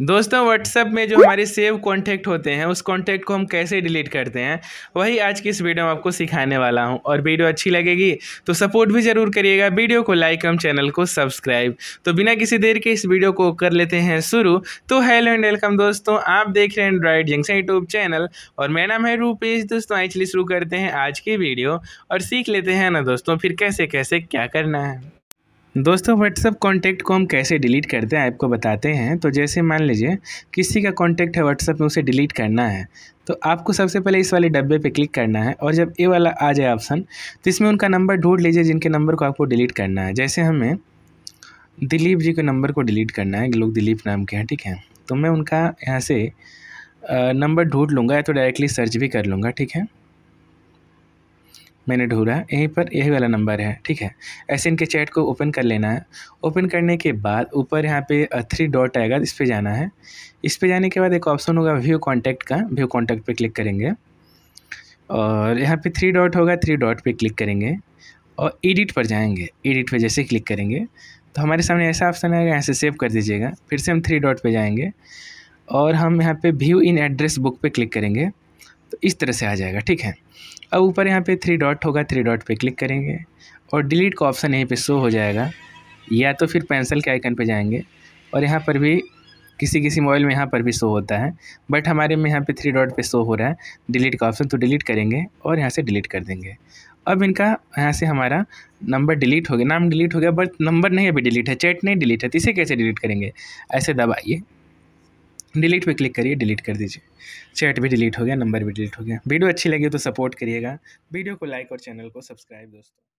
दोस्तों व्हाट्सएप में जो हमारे सेव कॉन्टैक्ट होते हैं उस कॉन्टैक्ट को हम कैसे डिलीट करते हैं वही आज की इस वीडियो में आपको सिखाने वाला हूं और वीडियो अच्छी लगेगी तो सपोर्ट भी ज़रूर करिएगा वीडियो को लाइक एवं चैनल को सब्सक्राइब तो बिना किसी देर के इस वीडियो को कर लेते हैं शुरू तो हेलो एंड वेलकम दोस्तों आप देख रहे हैं एंड्रॉयड जंक्शन यूट्यूब चैनल और मेरा नाम है रूपेश दोस्तों एक्चुअली शुरू करते हैं आज की वीडियो और सीख लेते हैं ना दोस्तों फिर कैसे कैसे क्या करना है दोस्तों व्हाट्सअप कॉन्टैक्ट को हम कैसे डिलीट करते हैं आपको बताते हैं तो जैसे मान लीजिए किसी का कॉन्टैक्ट है व्हाट्सअप में उसे डिलीट करना है तो आपको सबसे पहले इस वाले डब्बे पे क्लिक करना है और जब ए वाला आ जाए ऑप्शन तो इसमें उनका नंबर ढूंढ लीजिए जिनके नंबर को आपको डिलीट करना है जैसे हमें दिलीप जी के नंबर को डिलीट करना है लोग दिलीप नाम के हैं ठीक है तो मैं उनका यहाँ से नंबर ढूंढ लूँगा या तो डायरेक्टली सर्च भी कर लूँगा ठीक है मैंने ढूंढा यहीं पर यही वाला नंबर है ठीक है ऐसे इनके चैट को ओपन कर लेना है ओपन करने के बाद ऊपर यहाँ पे थ्री डॉट आएगा इस पर जाना है इस पर जाने के बाद एक ऑप्शन होगा व्यू कॉन्टैक्ट का व्यू कॉन्टैक्ट पर क्लिक करेंगे और यहाँ पर थ्री डॉट होगा थ्री डॉट पर क्लिक करेंगे और एडिट पर जाएंगे एडिट पर जैसे क्लिक करेंगे तो हमारे सामने ऐसा ऑप्शन आएगा यहाँ से सेव कर दीजिएगा फिर से हम थ्री डॉट पे जाएंगे और हम यहाँ पे व्यू इन एड्रेस बुक पे क्लिक करेंगे तो इस तरह से आ जाएगा ठीक है अब ऊपर यहाँ पे थ्री डॉट होगा थ्री डॉट पे क्लिक करेंगे और डिलीट का ऑप्शन यहीं पे शो हो जाएगा या तो फिर पेंसिल के आइकन पे जाएंगे और यहाँ पर भी किसी किसी मोबाइल में यहाँ पर भी शो होता है बट हमारे में यहाँ पे थ्री डॉट पे शो हो रहा है डिलीट का ऑप्शन तो डिलीट करेंगे और यहाँ से डिलीट कर देंगे अब इनका यहाँ से हमारा नंबर डिलीट हो गया नाम डिलीट हो गया बट नंबर नहीं अभी डिलीट है चैट नहीं डिलीट है तो इसे कैसे डिलीट करेंगे ऐसे दबाइए डिलीट पे क्लिक करिए डिलीट कर दीजिए चैट भी डिलीट हो गया नंबर भी डिलीट हो गया वीडियो अच्छी लगी तो सपोर्ट करिएगा वीडियो को लाइक और चैनल को सब्सक्राइब दोस्तों